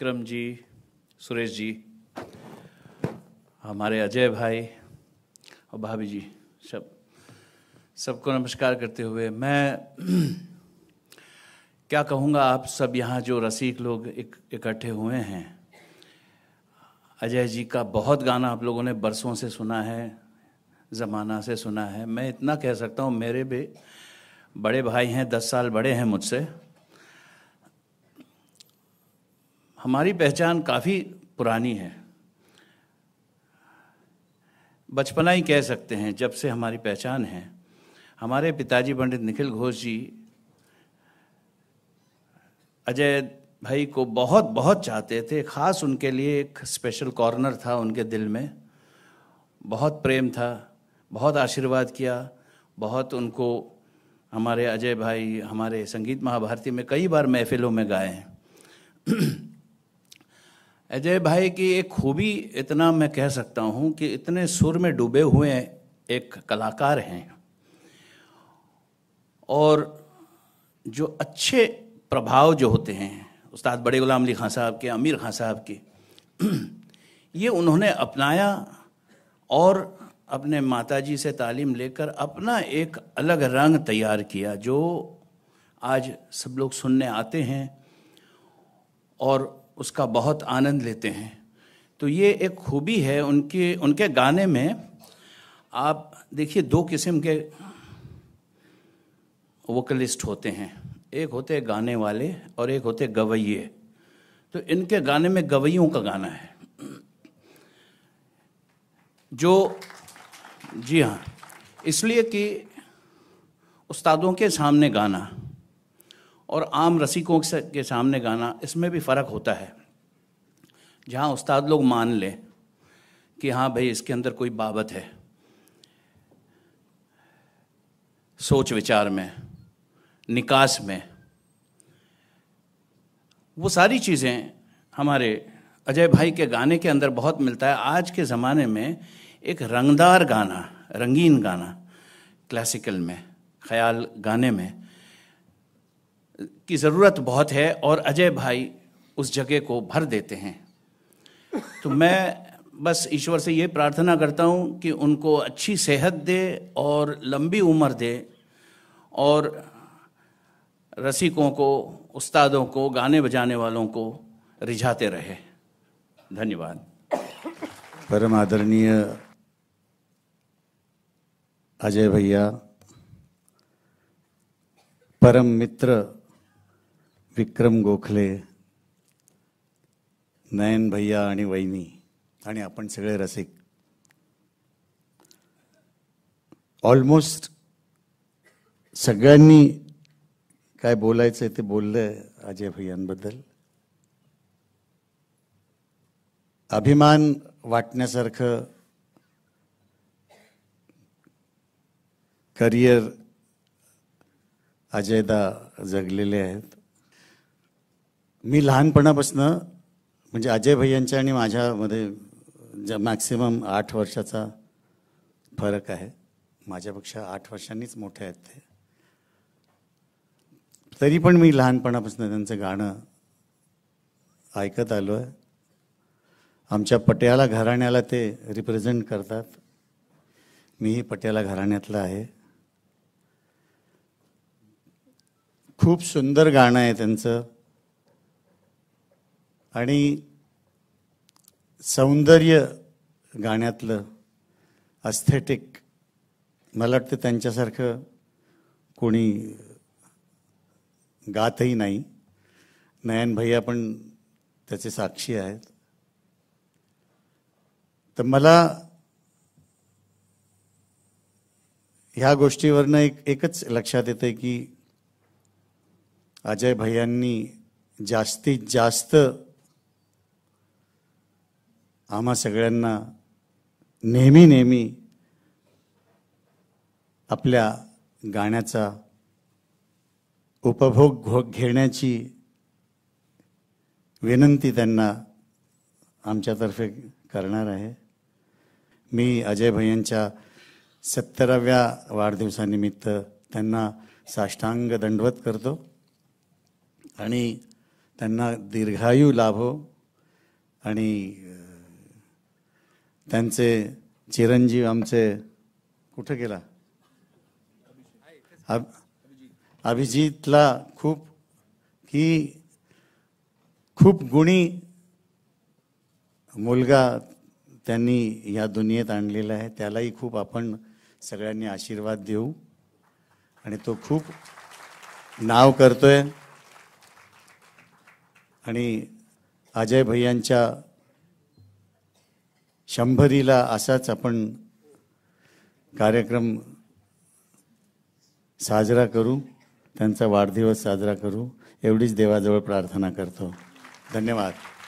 विक्रम जी सुरेश जी हमारे अजय भाई और भाभी जी सब सबको नमस्कार करते हुए मैं क्या कहूँगा आप सब यहाँ जो रसिक लोग इकट्ठे हुए हैं अजय जी का बहुत गाना आप लोगों ने बरसों से सुना है ज़माना से सुना है मैं इतना कह सकता हूँ मेरे भी बड़े भाई हैं दस साल बड़े हैं मुझसे हमारी पहचान काफ़ी पुरानी है बचपना ही कह सकते हैं जब से हमारी पहचान है हमारे पिताजी पंडित निखिल घोष जी अजय भाई को बहुत बहुत चाहते थे ख़ास उनके लिए एक स्पेशल कॉर्नर था उनके दिल में बहुत प्रेम था बहुत आशीर्वाद किया बहुत उनको हमारे अजय भाई हमारे संगीत महाभारती में कई बार महफिलों में गाए हैं अजय भाई की एक खूबी इतना मैं कह सकता हूँ कि इतने सुर में डूबे हुए एक कलाकार हैं और जो अच्छे प्रभाव जो होते हैं उस्ताद बड़े गुलाम अली खान साहब के आमिर खान साहब के ये उन्होंने अपनाया और अपने माताजी से तालीम लेकर अपना एक अलग रंग तैयार किया जो आज सब लोग सुनने आते हैं और उसका बहुत आनंद लेते हैं तो ये एक खूबी है उनके उनके गाने में आप देखिए दो किस्म के वोकलिस्ट होते हैं एक होते गाने वाले और एक होते गवैये तो इनके गाने में गवैयों का गाना है जो जी हाँ इसलिए कि उस्तादों के सामने गाना और आम रसिकों के सामने गाना इसमें भी फ़र्क होता है जहाँ उस्ताद लोग मान लें कि हाँ भाई इसके अंदर कोई बाबत है सोच विचार में निकास में वो सारी चीज़ें हमारे अजय भाई के गाने के अंदर बहुत मिलता है आज के ज़माने में एक रंगदार गाना रंगीन गाना क्लासिकल में ख्याल गाने में की ज़रूरत बहुत है और अजय भाई उस जगह को भर देते हैं तो मैं बस ईश्वर से ये प्रार्थना करता हूँ कि उनको अच्छी सेहत दे और लंबी उम्र दे और रसिकों को उस्तादों को गाने बजाने वालों को रिझाते रहे धन्यवाद परम आदरणीय अजय भैया परम मित्र विक्रम गोखले नयन भैया आणि वहिनी आणि आपण सगळे रसिक ऑलमोस्ट सगळ्यांनी काय बोलायचं ते बोललंय अजय भैयांबद्दल अभिमान वाटण्यासारखं करिअर अजयदा जगलेले आहेत मी लहानपणापासनं म्हणजे अजय भैयांच्या आणि माझ्यामध्ये ज मॅक्सिमम आठ वर्षाचा फरक आहे माझ्यापेक्षा आठ वर्षांनीच मोठे आहेत ते तरी पण मी लहानपणापासून त्यांचं गाणं ऐकत आलो आहे आमच्या पट्याला घराण्याला ते रिप्रेझेंट करतात मीही पट्याला घराण्यातलं आहे खूप सुंदर गाणं आहे त्यांचं आणि सौंदर्य गाण्यातलं अस्थेटिक मला वाटतं त्यांच्यासारखं कोणी गातही नाही नयन भैया पण त्याचे साक्षी आहेत तर मला ह्या गोष्टीवरनं एक एकच लक्षात येतं की अजय भैयांनी जास्तीत जास्त आम्हा सगळ्यांना नेहमी नेहमी आपल्या गाण्याचा उपभोग भोग घेण्याची विनंती त्यांना आमच्यातर्फे करणार आहे मी अजय भैयांच्या सत्तराव्या वाढदिवसानिमित्त त्यांना साष्टांग दंडवत करतो आणि त्यांना दीर्घायू लाभो आणि त्यांचे चिरंजीव आमचे कुठं गेला अभ अभिजितला खूप की खूप गुणी मुलगा त्यांनी या दुनियेत आणलेला आहे त्यालाही खूप आपण सगळ्यांनी आशीर्वाद देऊ आणि तो खूप नाव करतोय आणि अजय भैयांच्या शंभरीला असाच आपण कार्यक्रम साजरा करू त्यांचा वाढदिवस साजरा करू एवढीच देवाजवळ प्रार्थना करतो धन्यवाद